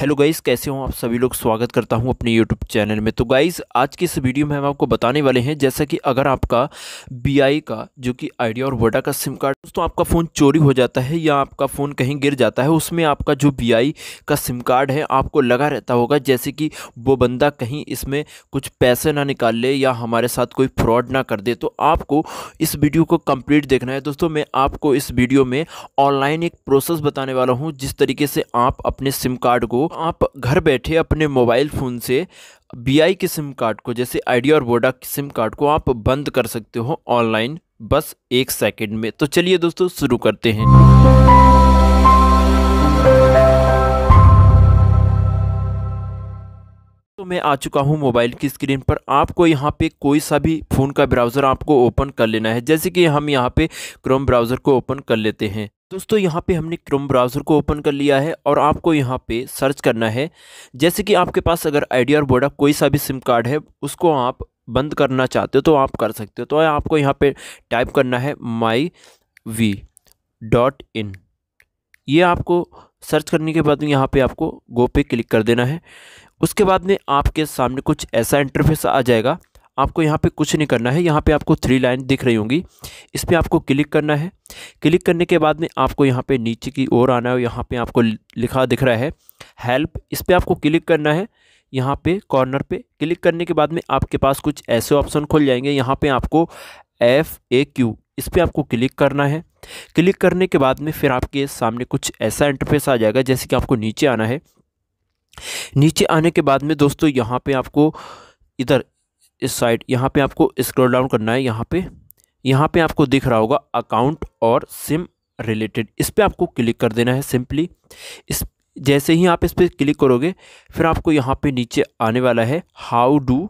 hello guys कैसे हो आप सभी लोग स्वागत करता हूं अपने यूट्यूब चैनल में तो गाइस आज की इस वीडियो में हम आपको बताने वाले हैं जैसा कि अगर आपका बीआई का जो कि आइडिया और वोडा का सिम कार्ड दोस्तों आपका फ़ोन चोरी हो जाता है या आपका फ़ोन कहीं गिर जाता है उसमें आपका जो बीआई का सिम कार्ड है आपको लगा रहता होगा जैसे कि वो बंदा कहीं इसमें कुछ पैसे ना निकाल ले या हमारे साथ कोई फ्रॉड ना कर दे तो आपको इस वीडियो को कम्प्लीट देखना है दोस्तों मैं आपको इस वीडियो में ऑनलाइन एक प्रोसेस बताने वाला हूँ जिस तरीके से आप अपने सिम कार्ड को आप घर बैठे अपने मोबाइल फ़ोन से बी के सिम कार्ड को जैसे आइडिया और वोडा के सिम कार्ड को आप बंद कर सकते हो ऑनलाइन बस एक सेकेंड में तो चलिए दोस्तों शुरू करते हैं तो मैं आ चुका हूँ मोबाइल की स्क्रीन पर आपको यहाँ पे कोई सा भी फ़ोन का ब्राउज़र आपको ओपन कर लेना है जैसे कि हम यहाँ पे क्रोम ब्राउज़र को ओपन कर लेते हैं दोस्तों यहाँ पे हमने क्रोम ब्राउज़र को ओपन कर लिया है और आपको यहाँ पे सर्च करना है जैसे कि आपके पास अगर आइडिया और बोडा कोई सा भी सिम कार्ड है उसको आप बंद करना चाहते हो तो आप कर सकते हो तो आपको यहाँ पे टाइप करना है माई वी डॉट इन ये आपको सर्च करने के बाद यहाँ पे आपको गो पे क्लिक कर देना है उसके बाद में आपके सामने कुछ ऐसा इंटरफेस आ जाएगा आपको यहाँ पे कुछ नहीं करना है यहाँ पे आपको थ्री लाइन दिख रही होंगी इस पर आपको क्लिक करना है क्लिक करने के बाद में आपको यहाँ पे नीचे की ओर आना है यहाँ पे आपको लिखा दिख रहा है हेल्प इस पर आपको क्लिक करना है यहाँ पे कॉर्नर पे क्लिक करने के बाद में आपके पास कुछ ऐसे ऑप्शन खुल जाएंगे यहाँ पर आपको एफ़ ए क्यू इस पर आपको क्लिक करना है क्लिक करने के बाद में फिर आपके सामने कुछ ऐसा इंटरफेस आ जाएगा जैसे कि आपको नीचे आना है नीचे आने के बाद में दोस्तों यहाँ पे आपको इधर इस साइड यहाँ पे आपको स्क्रॉल डाउन करना है यहाँ पे यहाँ पे आपको दिख रहा होगा अकाउंट और सिम रिलेटेड इस पर आपको क्लिक कर देना है सिंपली इस जैसे ही आप इस पर क्लिक करोगे फिर आपको यहाँ पे नीचे आने वाला है how do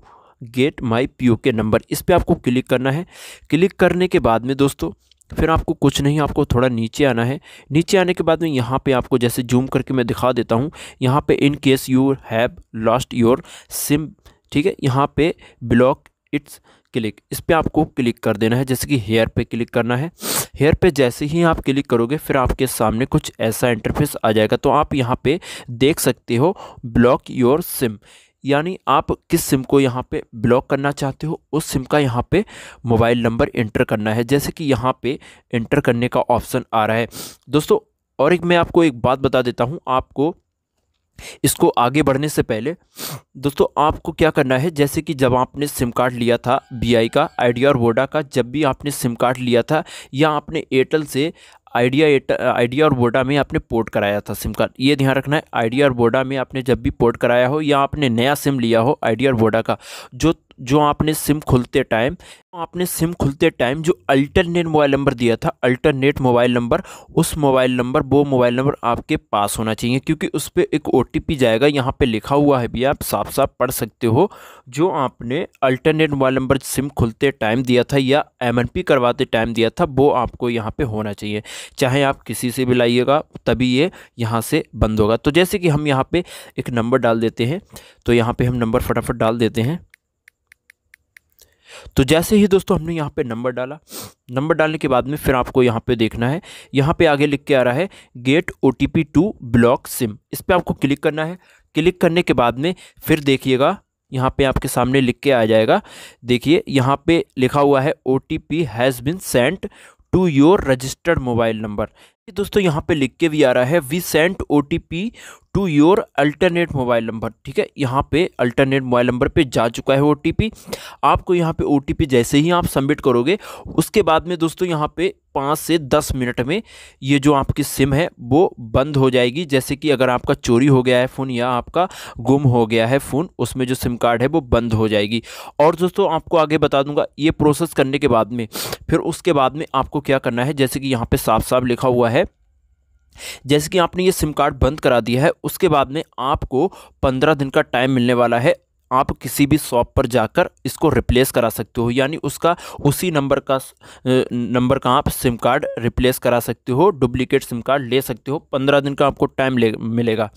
get my P K number इस पर आपको क्लिक करना है क्लिक करने के बाद में दोस्तों फिर आपको कुछ नहीं आपको थोड़ा नीचे आना है नीचे आने के बाद में यहाँ पे आपको जैसे जूम करके मैं दिखा देता हूँ यहाँ पे in case you have lost your SIM ठीक है यहाँ पे ब्लॉक इट्स क्लिक इस पर आपको क्लिक कर देना है जैसे कि हेयर पे क्लिक करना है हेयर पे जैसे ही आप क्लिक करोगे फिर आपके सामने कुछ ऐसा इंटरफेस आ जाएगा तो आप यहाँ पे देख सकते हो ब्लॉक योर सिम यानी आप किस सिम को यहाँ पे ब्लॉक करना चाहते हो उस सिम का यहाँ पे मोबाइल नंबर इंटर करना है जैसे कि यहाँ पे इंटर करने का ऑप्शन आ रहा है दोस्तों और एक मैं आपको एक बात बता देता हूँ आपको इसको आगे बढ़ने से पहले दोस्तों आपको क्या करना है जैसे कि जब आपने सिम कार्ड लिया था बी का आइडिया और वोडा का जब भी आपने सिम कार्ड लिया था या आपने एयरटेल से आइडिया आइडिया और वोडा में आपने पोर्ट कराया था सिम कार्ड ये ध्यान रखना है आइडिया और वोडा में आपने जब भी पोर्ट कराया हो या आपने नया सिम लिया हो आइडिया और वोडा का जो जो आपने सिम खुलते टाइम आपने सिम खुलते टाइम जो अल्टरनेट मोबाइल नंबर दिया था अल्टरनेट मोबाइल नंबर उस मोबाइल नंबर वो मोबाइल नंबर आपके पास होना चाहिए क्योंकि उस पर एक ओ जाएगा यहाँ पे लिखा हुआ है भी आप साफ साफ पढ़ सकते हो जो आपने अल्टरनेट मोबाइल नंबर सिम खुलते टाइम दिया था या एम करवाते टाइम दिया था वो आपको यहाँ पर होना चाहिए चाहे आप किसी से भी लाइएगा तभी ये यहाँ से बंद होगा तो जैसे कि हम यहाँ पर एक नंबर डाल देते हैं तो यहाँ पर हम नंबर फटाफट डाल देते हैं तो जैसे ही दोस्तों हमने यहाँ पे नंबर डाला नंबर डालने के बाद में फिर आपको यहाँ पे देखना है यहाँ पे आगे लिख के आ रहा है get O T P to block SIM इस पर आपको क्लिक करना है क्लिक करने के बाद में फिर देखिएगा यहाँ पे आपके सामने लिख के आ जाएगा देखिए यहाँ पे लिखा हुआ है O T P has been sent to your registered mobile number दोस्तों यहाँ पे लिख के भी आ रहा है we sent O T P to your alternate mobile number ठीक है यहाँ पे अल्टरनेट मोबाइल नंबर पे जा चुका है ओ आपको यहाँ पे ओ जैसे ही आप सबमिट करोगे उसके बाद में दोस्तों यहाँ पे पाँच से दस मिनट में ये जो आपकी सिम है वो बंद हो जाएगी जैसे कि अगर आपका चोरी हो गया है फ़ोन या आपका गुम हो गया है फ़ोन उसमें जो सिम कार्ड है वो बंद हो जाएगी और दोस्तों आपको आगे बता दूंगा ये प्रोसेस करने के बाद में फिर उसके बाद में आपको क्या करना है जैसे कि यहाँ पे साफ साफ लिखा हुआ है जैसे कि आपने ये सिम कार्ड बंद करा दिया है उसके बाद में आपको पंद्रह दिन का टाइम मिलने वाला है आप किसी भी शॉप पर जाकर इसको रिप्लेस करा सकते हो यानी उसका उसी नंबर का नंबर का आप सिम कार्ड रिप्लेस करा सकते हो डुप्लीकेट सिम कार्ड ले सकते हो पंद्रह दिन का आपको टाइम मिलेगा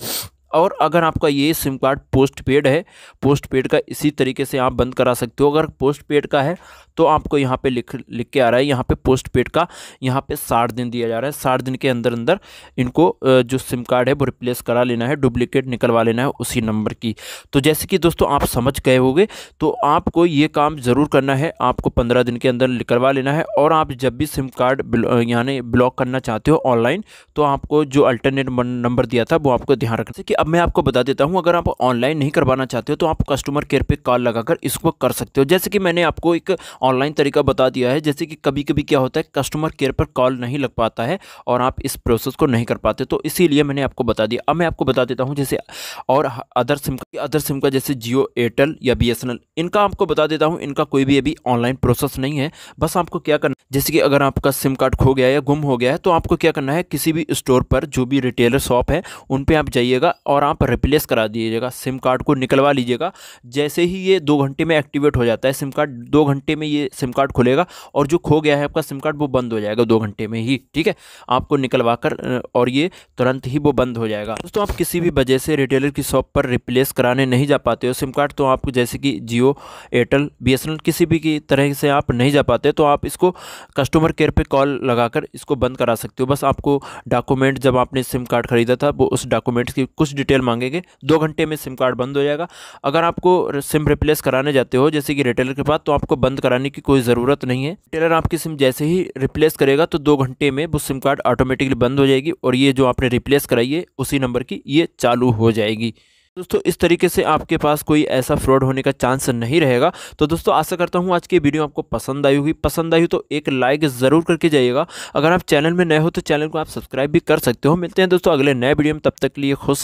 और अगर आपका ये सिम कार्ड पोस्ट पेड है पोस्ट पेड का इसी तरीके से आप बंद करा सकते हो अगर पोस्ट पेड का है तो आपको यहाँ पे लिख लिख के आ रहा है यहाँ पे पोस्ट पेड का यहाँ पे साठ दिन दिया जा रहा है साठ दिन के अंदर अंदर इनको जो सिम कार्ड है वो रिप्लेस करा लेना है डुप्लिकेट निकलवा लेना है उसी नंबर की तो जैसे कि दोस्तों आप समझ गए होगे तो आपको ये काम ज़रूर करना है आपको पंद्रह दिन के अंदर निकलवा लेना है और आप जब भी सिम कार्ड यानी ब्लॉक करना चाहते हो ऑनलाइन तो आपको जो अल्टरनेट नंबर दिया था वो आपको ध्यान रखना चाहिए कि अब मैं आपको बता देता हूँ अगर आप ऑनलाइन नहीं करवाना चाहते हो तो आप कस्टमर केयर पे कॉल लगाकर इसको कर सकते हो जैसे कि मैंने आपको एक ऑनलाइन तरीका बता दिया है जैसे कि कभी कभी क्या होता है कस्टमर केयर पर कॉल नहीं लग पाता है और आप इस प्रोसेस को नहीं कर पाते तो इसीलिए मैंने आपको बता दिया अब मैं आपको बता देता हूँ जैसे और अदर सिम का अदर सिम का जैसे जियो एयरटेल या बी इनका आपको बता देता हूँ इनका कोई भी अभी ऑनलाइन प्रोसेस नहीं है बस आपको क्या करना जैसे कि अगर आपका सिम कार्ड खो गया या गुम हो गया है तो आपको क्या करना है किसी भी स्टोर पर जो भी रिटेलर शॉप है उन पर आप जाइएगा और आप रिप्लेस करा दीजिएगा सिम कार्ड को निकलवा लीजिएगा जैसे ही ये दो घंटे में एक्टिवेट हो जाता है सिम कार्ड दो घंटे में ये सिम कार्ड खुलेगा और जो खो गया है आपका सिम कार्ड वो बंद हो जाएगा दो घंटे में ही ठीक है आपको निकलवा कर और ये तुरंत ही वो बंद हो जाएगा दोस्तों आप किसी भी वजह से रिटेलर की शॉप पर रिप्लेस कराने नहीं जा पाते हो सिम कार्ड तो आप जैसे कि जियो एयरटेल बी किसी भी की तरह से आप नहीं जा पाते तो आप इसको कस्टमर केयर पर कॉल लगाकर इसको बंद करा सकते हो बस आपको डॉक्यूमेंट जब आपने सिम कार्ड खरीदा था वो उस डॉक्यूमेंट्स की कुछ डिटेल मांगेंगे दो घंटे में सिम कार्ड बंद हो जाएगा अगर आपको सिम रिप्लेस कराने जाते हो जैसे कि रिटेलर के पास तो आपको बंद कराने की कोई ज़रूरत नहीं है रिटेलर आपकी सिम जैसे ही रिप्लेस करेगा तो दो घंटे में वो सिम कार्ड ऑटोमेटिकली बंद हो जाएगी और ये जो आपने रिप्लेस कराई है उसी नंबर की ये चालू हो जाएगी दोस्तों इस तरीके से आपके पास कोई ऐसा फ्रॉड होने का चांस नहीं रहेगा तो दोस्तों आशा करता हूँ आज की वीडियो आपको पसंद आई होगी पसंद आई हो तो एक लाइक ज़रूर करके जाइएगा अगर आप चैनल में नए हो तो चैनल को आप सब्सक्राइब भी कर सकते हो मिलते हैं दोस्तों अगले नए वीडियो में तब तक के लिए खुश